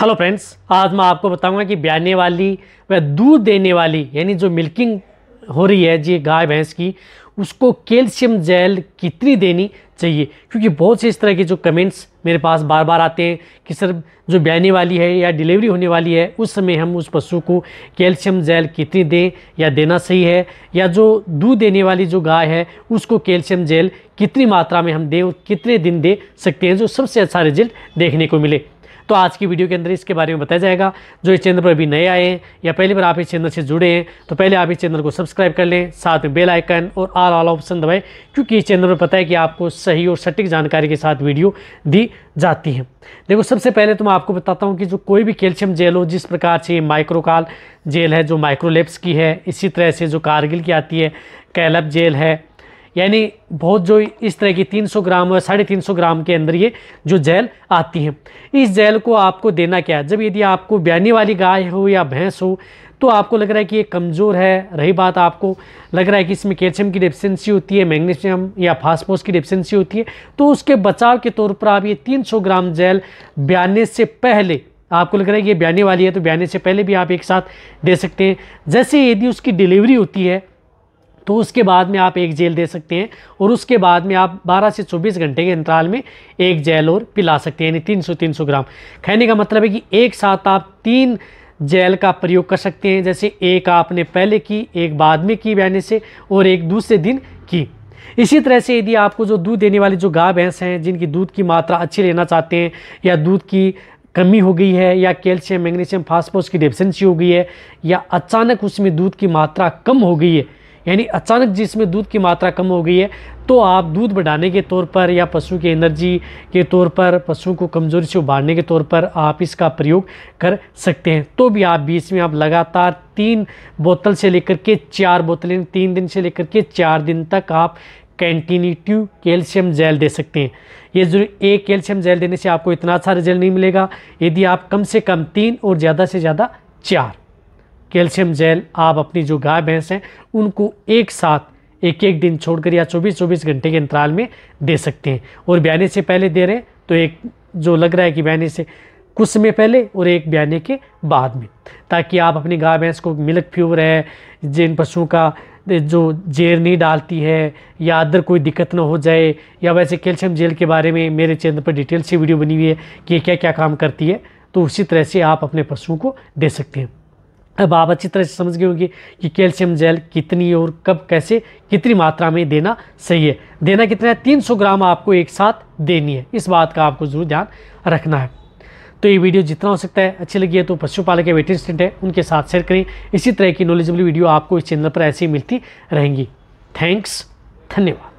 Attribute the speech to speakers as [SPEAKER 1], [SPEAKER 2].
[SPEAKER 1] hello friends आज मैं आपको बताऊंगा कि ब्याने वाली व दूध देने वाली यानी जो मिल्किंग हो रही है जी गाय भैंस की उसको कैल्शियम जेल कितनी देनी चाहिए क्योंकि बहुत से इस तरह के जो कमेंट्स मेरे पास बार बार आते हैं कि सर जो ब्याने वाली है या डिलीवरी होने वाली है उस समय हम उस पशु को कैल्शियम जेल कितनी दें या देना सही है या जो दूध देने वाली जो गाय है उसको कैल्शियम जेल कितनी मात्रा में हम दें कितने दिन दे सकते हैं जो सबसे अच्छा रिजल्ट देखने को मिले तो आज की वीडियो के अंदर इसके बारे में बताया जाएगा जो इस चैनल पर अभी नए आए हैं या पहली बार आप इस चैनल से जुड़े हैं तो पहले आप इस चैनल को सब्सक्राइब कर लें साथ में बेल आइकन और आल ऑल ऑप्शन दबाएँ क्योंकि इस चैनल पर पता है कि आपको सही और सटीक जानकारी के साथ वीडियो दी जाती है देखो सबसे पहले तो मैं आपको बताता हूँ कि जो कोई भी कैल्शियम जेल हो जिस प्रकार से ये माइक्रोकाल जेल है जो माइक्रोलेप्स की है इसी तरह से जो कारगिल की आती है कैलब जेल है यानी बहुत जो इस तरह की 300 ग्राम और साढ़े तीन ग्राम के अंदर ये जो जेल आती है इस जेल को आपको देना क्या है जब यदि आपको ब्यानी वाली गाय हो या भैंस हो तो आपको लग रहा है कि ये कमज़ोर है रही बात आपको लग रहा है कि इसमें कैल्शियम की डिफिशेंसी होती है मैग्नीशियम या फास्फोस की डिफिशेंसी होती है तो उसके बचाव के तौर पर आप ये 300 ग्राम जेल ब्याने से पहले आपको लग रहा है कि ये ब्याने वाली है तो ब्याने से पहले भी आप एक साथ दे सकते हैं जैसे यदि उसकी डिलीवरी होती है तो उसके बाद में आप एक जेल दे सकते हैं और उसके बाद में आप 12 से 24 घंटे के अंतराल में एक जेल और पिला सकते हैं यानी 300 300 ग्राम खाने का मतलब है कि एक साथ आप तीन जेल का प्रयोग कर सकते हैं जैसे एक आपने पहले की एक बाद में की बहने से और एक दूसरे दिन की इसी तरह से यदि आपको जो दूध देने वाली जो गाय भैंस हैं जिनकी दूध की मात्रा अच्छी लेना चाहते हैं या दूध की कमी हो गई है या कैल्शियम मैग्नीशियम फास्फोस की डेफिशेंसी हो गई है या अचानक उसमें दूध की मात्रा कम हो गई है यानी अचानक जिसमें दूध की मात्रा कम हो गई है तो आप दूध बढ़ाने के तौर पर या पशु के एनर्जी के तौर पर पशु को कमज़ोरी से उभारने के तौर पर आप इसका प्रयोग कर सकते हैं तो भी आप बीच में आप लगातार तीन बोतल से लेकर के चार बोतलें तीन दिन से लेकर के चार दिन तक आप कैंटिन्यूटिव कैल्शियम जेल दे सकते हैं ये जो एक कैल्शियम जेल देने से आपको इतना अच्छा रिजल्ट नहीं मिलेगा यदि आप कम से कम तीन और ज़्यादा से ज़्यादा चार कैल्शियम जेल आप अपनी जो गाय भैंस हैं उनको एक साथ एक एक दिन छोड़कर या 24-24 घंटे के अंतराल में दे सकते हैं और ब्याने से पहले दे रहे हैं तो एक जो लग रहा है कि ब्याने से कुछ समय पहले और एक ब्याने के बाद में ताकि आप अपनी गाय भैंस को मिल्क फ्यूर है जिन पशुओं का जो जेर नहीं डालती है या अदर कोई दिक्कत ना हो जाए या वैसे कैल्शियम जेल के बारे में मेरे चैनल पर डिटेल से वीडियो बनी हुई है कि क्या क्या काम करती है तो उसी तरह से आप अपने पशुओं को दे सकते हैं अब आप अच्छी तरह से समझ गए होंगे कि कैल्शियम जेल कितनी और कब कैसे कितनी मात्रा में देना सही है देना कितना है 300 ग्राम आपको एक साथ देनी है इस बात का आपको जरूर ध्यान रखना है तो ये वीडियो जितना हो सकता है अच्छी लगी है तो पशुपालक या वेटिस्टेंट है उनके साथ शेयर करें इसी तरह की नॉलेजेबल वीडियो आपको इस चैनल पर ऐसे ही मिलती रहेंगी थैंक्स धन्यवाद